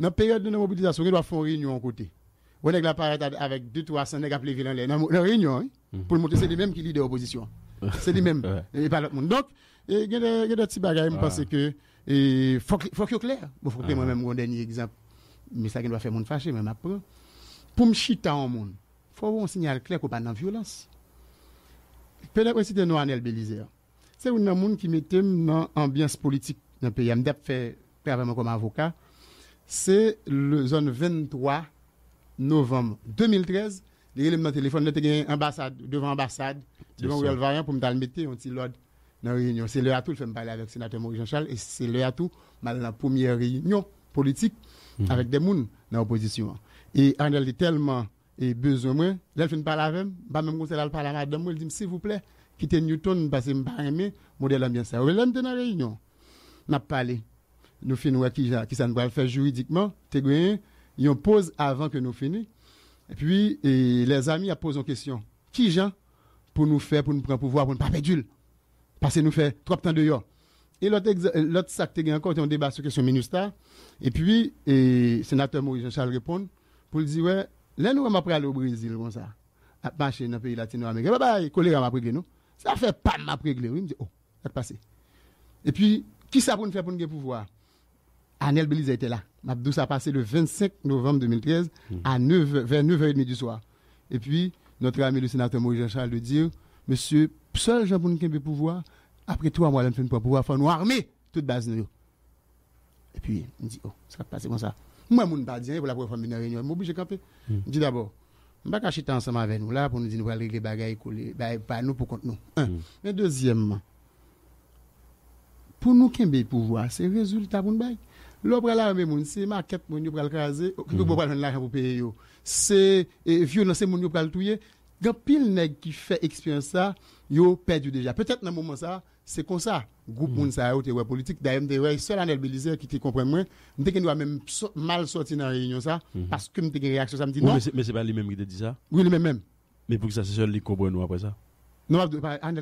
nan peryode nou nan mobilizasyon, gen wap foun reynyon kote. Wè nèk la paret avèk 2-3 sen, nèk ap levye nan lè. Nan reynyon, pou mwote, se di mèm ki li de oposisyon. Se di mèm. E palot moun. Donk, gen dè ti bagay, mw pase ke fok yo kler. Mw fok pe mwen mwen mwen denye egzamp. Mw sa gen wap fè moun fache, mwen mèm apre. Pou mchita an moun, fò wè mwen sinyal kler koupan nan violans. Pè nèk wè si te nou anel belize. Se wè nan moun ki metem nan ambyans Se le zon 23 novem 2013, liye lèm nan telefon, nete gen yon ambasad, devan ambasad, devan wèl vayan pou mwen dalmete yon ti lod nan reynyon. Se lè atou lè fèm pale avèk senatèm orijenshal, e se lè atou man mhm. nan poumiye reynyon politik avèk demoun nan oposisyon. E anèl di telman e bezou mwen, lè fèm pale avèm, ba mèm konsel al pale anèl demoun, lè di mse vouple, kite Newton, basèm parèmè, mwèl dè lèm yon sè. Ou lèm te nan reynyon, nap pale. nou fin wè ki jan, ki sa nou brel fè juridikman, te gwen, yon pose avan ke nou fini, epi e, les amy aposon kèsyon, ki jan pou nou fè, pou nou pren pouvoi, pou nou pape djul, pasè nou fè, trop tan de yon. Et lòt sak te gen ankon, te yon debat sou kèsyon menou e, sta, epi, senatèm ou yon chal repond, pou lè zi wè, lè nou wè mè pre alè ou brè zi lè bon sa, ap manche nan peyi latino amè, wè ba, wè kolè wè mè pre glè nou, sa fè pan mè pre glè, wè mè di, oh, et pasè Anel Belize était là. ça a passé le 25 novembre 2013 à 9, vers 9h30 du soir. Et puis, notre ami le sénateur Maurice Jean-Charles de dit, « monsieur, seul Jean a le pouvoir, après trois mois, il ne pas pouvoir faire nous armer toute base nous. Et puis, il dit, oh, ça va passer comme ça. Moi, je ne pas dire, pour la première fois, une réunion, je suis obligé camper. Hmm. Je dis d'abord, je ne vais pas acheter ensemble avec nous là pour nous dire, nous allons régler les bagailles, pas nous pour contre nous. Hmm. Mais deuxièmement, pour nous, qui le pouvoir, c'est résultat pour nous. Lò pre la mè moun se, ma ket moun yo pre l'kaze, ou kito mm. moun pre l'joun lakè pou peye yo. Se, e, vyo nan se moun yo pre l'touye, gen pil neg ki fe eksperyans sa, yo ped yo deja. Petèt nan moun moun sa, se kon sa, goup mm. moun sa yo te wè politik, da yon te wè, se lanelbe lise, ki te kompre mwen, mwen teke nou a mè malsoti nan reynyon sa, mm-hmm. paske mwen teke reaksyon sa, mwen teke nou. Ou mwen se pa li mèm ki te di sa? Ou li mèm mèm. Mè pou ki sa se sol li kompre nou apre sa? Nan wap, anel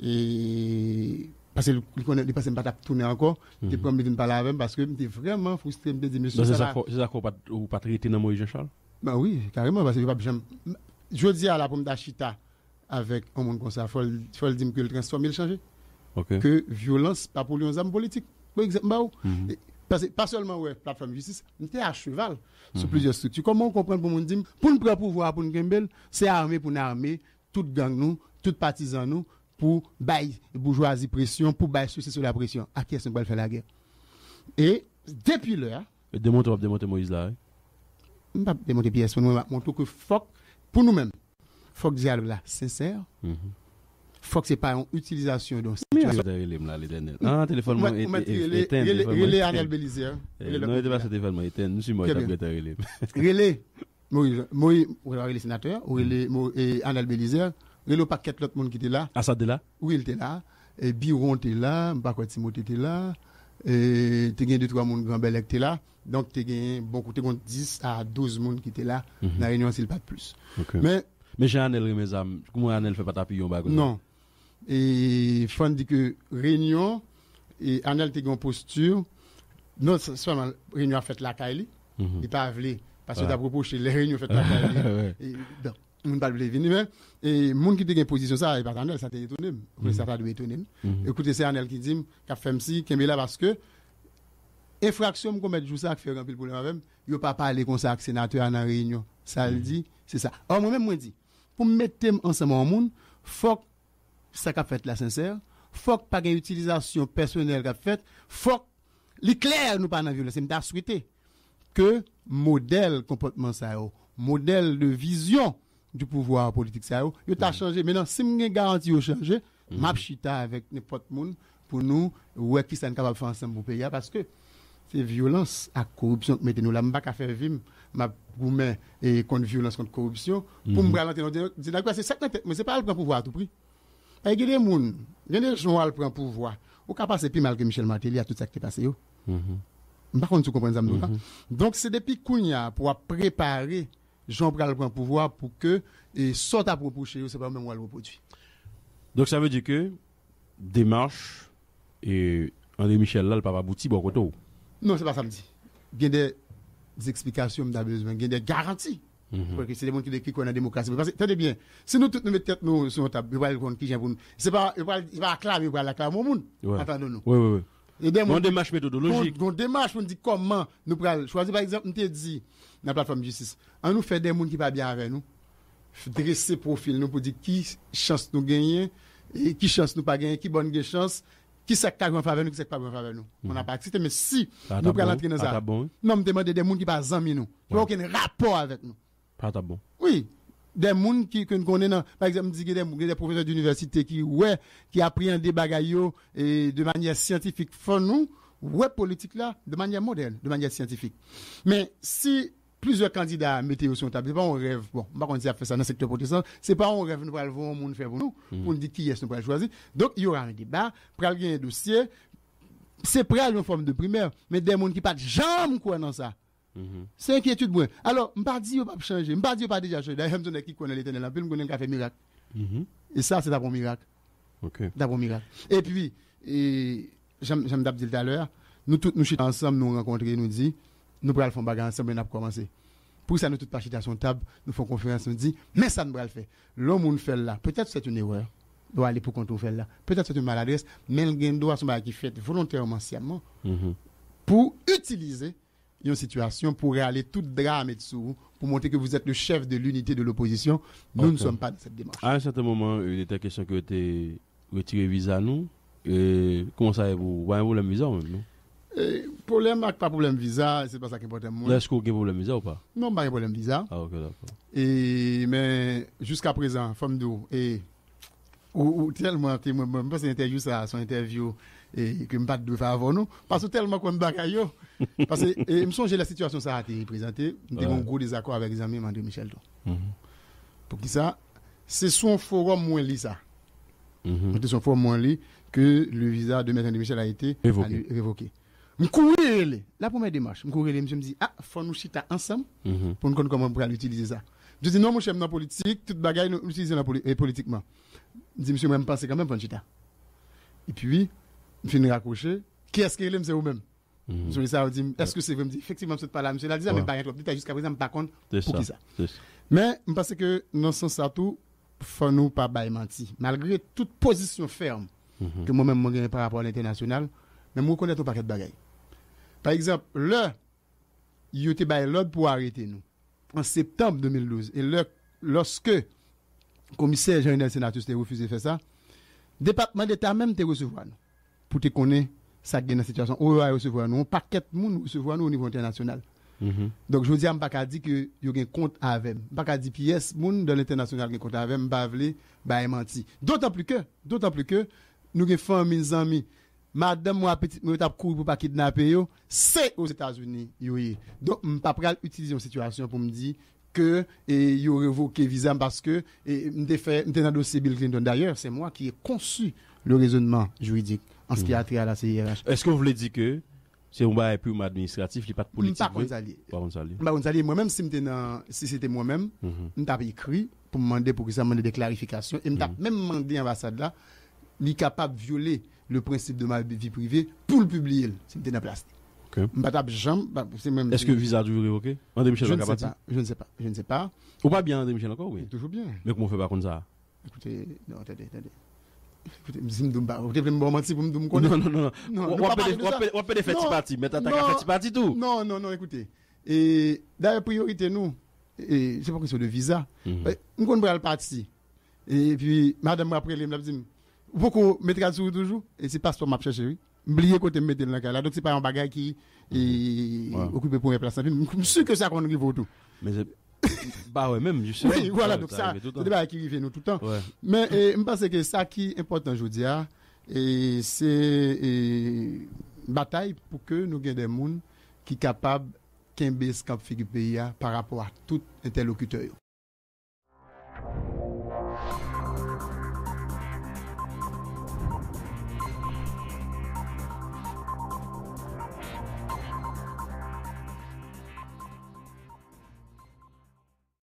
Et parce que je connais, je ne pas tourner encore. Mhm. Je prends me parler avec parce que j'étais vraiment frustré. Je monsieur. C'est ça qu'on pas traiter dans Moïse Charles? Bah oui, carrément, parce que je dis à la pomme d'Achita avec un monde comme ça, il faut, le dire que le transforme, est changé. Que violence, pas pour les hommes politiques. Par exemple, bah mhm. parce que pas seulement ouais, plateforme justice, on est à cheval sur mhm. plusieurs structures. Comment on comprend pour mon dire, pour nous prendre pouvoir, pour nous c'est armé pour nous armer, toute gang nous, toute partisan nous, pou bay boujwa zi presyon, pou bay sou sè sè la presyon. Ake, se mwen wèl fè la gè. E, depi lè. Demonte Moïse la. Demonte piè. Mwen touke fok pou nou men. Fok diyalo la, sè sè r. Fok se pa yon utilisasyon. Mwen ou mète yon telefon mè. Relè Annal Belizè. Mwen ou mète yon telefon mè. Mwen ou mète yon telefon mè. Relè. Ou mète yon telefon mè. Relo pa ket lot moun ki te la. Asad de la? Ouil te la. E Biron te la. Mpa kwa Timote te la. E te gen 2-3 moun granbelek te la. Don te gen bonkou te gen 10-12 moun ki te la. Mhm. Na renyon sil pa plus. Ok. Men. Men chan anel remezam. Koum anel fe pata pi yon bagoun. Non. E fwande di ke renyon. E anel te gen postur. Non se fwande renyon fet la kaile. E mhm. pa avle. Paswe dapropo che le renyon fet la kaile. Don. moun pa doule vini men, e moun ki te gen pozisyon sa, e patan nou, sa te etonim, kwen sa ta dou etonim, mhm. ekoute se anel ki dim, kap femsi, keme la, baske, enfraksyon mou komet jou sa, ki fe yon pi l poulem avem, yo pa pale konsak senatou anan reynyon, sa l mhm. di, se sa. Or moun men mwen di, pou mwen mette ansamon moun, fok sa kap fet la senser, fok pa gen utilizasyon personel kap fet, fok li kler nou pa nan violen, se m da swite, ke model kompotman sa yo, model de vizyon, du pouvoir politique ça yo yo t'a mm. changé maintenant si m'ai garanti yo changé m'a chita avec n'importe monde pour nous ouais qui sont capable faire ensemble pour pays parce que c'est violence à corruption que mettez nous là m'pas pas faire vivre m'a gourmet et contre violence contre corruption pour me la dans c'est ça mais c'est pas le pouvoir à tout prix il y les gens, gens qui prennent pouvoir, au cas passer plus mal que Michel Martelly a tout ça qui est passé. Par mm-hmm. contre, tu comprends ça. Mm-hmm. Donc, c'est depuis qu'on pour préparer Jean pral prend pouvoir pour que et sorte à propos chez eux, c'est pas même reproduit. le Donc ça veut dire que démarche et André Michel là, le papa abouti bon côté. Non, c'est pas ça samedi. Il y a des explications, il y a besoin, il y a des garanties. Mhm. pour que c'est des gens qui, qu'on a une démocratie. Parce que, tenez bien, si nous tous nous mettons nous sur notre table, il ne pouvons pas qui vient pour nous. Ce n'est pas, pas acclamer, il ne pouvons mon monde. Entendons-nous. Oui, oui, oui. Voun demache bon metodologik. Voun bon, bon demache pou di koman nou pral chwazi. Par exemple, nou te di nan platforme J6. An nou fe den moun ki pa biyare nou. Fou dresse profil nou pou di ki chans nou genyen, ki chans nou pa genyen, ki bon genye chans, ki ah, sekta gwen fave nou, ki sekta gwen fave nou. Moun apak. Si te men si nou pral antre nou zav. Atabon. Nan non, mou te mou de den moun ki pa zami nou. Fou wak en rapor avet nou. Atabon. Ah, oui. Dè moun ki kon konnen nan, par exemple, di genè moun, genè profeseur di universite ki wè, ki apri an debagay yo, e de manye scientifique fon nou, wè politik la, de manye modern, de manye scientifique. Men, si plizèr kandida metè yo son tab, se pa bon, on rev, bon, bakon di a fè sa nan sektor protestant, se pa on rev nou pralvoun, moun fèvoun nou, mm. pou nou di ki yes nou pralvoun jwazi. Dok, yor an debag, pralvoun yon dossier, se pralvoun fòm de primèv, men dè moun ki pat jam kwen nan sa. Mm-hmm. C'est inquiétude, moi. Alors, je ne pas dire pas changer, je ne pas dire pas déjà changer. D'ailleurs, je me qui connaît l'éternel, je me qui a fait miracle. Mm-hmm. Et ça, c'est d'abord miracle. Okay. D'abord miracle. Et puis, j'aime dire tout à l'heure, nous tous nous chitons ensemble, nous rencontrer, nous dit, nous pourrons faire un bagage ensemble et nous commencer. Pour ça, nous tous pas à son table, nous faisons conférence, nous dit, mais ça nous pas le faire. L'homme, nous fait là. Peut-être c'est une erreur doit aller pour contre faire là. Peut-être c'est une maladresse, mais le gain son se qui fait volontairement sciemment mm pour utiliser une situation pour aller tout drame et dessous, pour montrer que vous êtes le chef de l'unité de l'opposition. Nous ne sommes pas dans cette démarche. À un certain moment, il était question que vous étiez retiré visa nous. comment ça, vous Vous avez un problème visa même, et euh, problème avec pas problème visa, c'est pas ça qui est important. Est-ce que vous avez un problème visa ou pas Non, pas de problème visa. Ah, ok, mais jusqu'à présent, femme d'eau, et ou, tellement, je pense que interview ça, son interview et que pas de faire avant nous parce que tellement qu'on bagaille parce que je me songe la situation ça a été présentée eu un gros désaccord avec les amis André Michel mm pour qui ça c'est son forum moins lit ça mm c'est son forum moins lit que le visa de M. Michel a été révoqué, suis M'courir la première démarche m'courir je me dit, ah faut nous chita ensemble mm-hmm. pour nous connaître comment on pourrait utiliser ça je dis non mon chef dans la politique toute bagaille nous utilisons euh, politiquement je dis monsieur même penser quand même pour chita et puis mi fin racroche, ki eske li mse ou mhm. men? Mse ou mse ou di, eske ou se ou mse? Efectiveman mse ou te pala, mse la dizan, mi bagay lop, ni ta jiska prezant, mi pa kont pou ki sa. Men, mi pase ke nan sens atou, fwano pa bagay manti. Malgre tout posisyon ferme, ke mwen men mongere par rapport l'internasyonal, men mwen konnet ou paket bagay. Par exemple, lor, yote bagay lod pou arrete nou. An septembe 2012, e lor, loske, komise janen senatus te refuse fwe sa, depatman de ta men te resefwa nou. pou te kone sak gen nan sitwasyon. Ou a yo se vwa nou, pa ket moun se vwa nou ou nivou internasyonal. Mhm. Donk jwou di am baka di ke yon gen kont avem. Baka di piyes, moun don internasyonal gen kont avem, mbavle, ba e manti. Doutan plu ke, doutan plu ke, nou gen fwa min zami, madem mwa peti mwetap kou pou pa kidnap yo, se ou Etasouni yoye. Donk mpa pral utili yon sitwasyon pou mdi ke yon revoke vizan paske mte fwe mtena dosi Bill Clinton. Dalyer, se mwa ki e konsu ce qui mm. la CIRH. Est-ce que vous voulez dire que c'est un bail purement administratif, il n'y a pas de mm, politique Pas contre, ça moi-même, si c'était moi-même, mm-hmm. je t'avais écrit pour me demander pour que ça me des clarifications. Et je mm-hmm. même demandé à l'ambassade là, il est capable de violer le principe de ma vie privée pour le publier. C'était dans la place. Bah, Est-ce que le visa a dû révoquer je ne, sais pas, je ne sais pas. Je ne sais pas. Ou pas bien André Michel encore, oui. Toujours bien. Mais comment on fait pas comme ça Écoutez, non, attendez, attendez. Fote mzim doun ba, fote mbon mwansi pou mdoun mkon. Non, non, non, wapen e feti pati, metan takan feti pati tou. Non, non, non, ekoute, e, darye priorite nou, e, se fok se sou de viza, mkon mhm. mwen al pati si. E, pi, mwen aprele mla mzim, wapon mwen ati sou toujou, e se pas pou mwen apche cheri, mblie kote mwen ati lakala. Don se pa yon bagay ki, e, okoupe pou mwen aple sa. Mkoun msou ke sa kon rivou tou. Mzim. ba oue menm jousi wala nou sa, se deba ki vi ven nou toutan men mpase ke sa ki impotant joudia se batay pou ke nou gen den moun ki kapab kenbe skap figu peya par rapor a tout entelokuteyo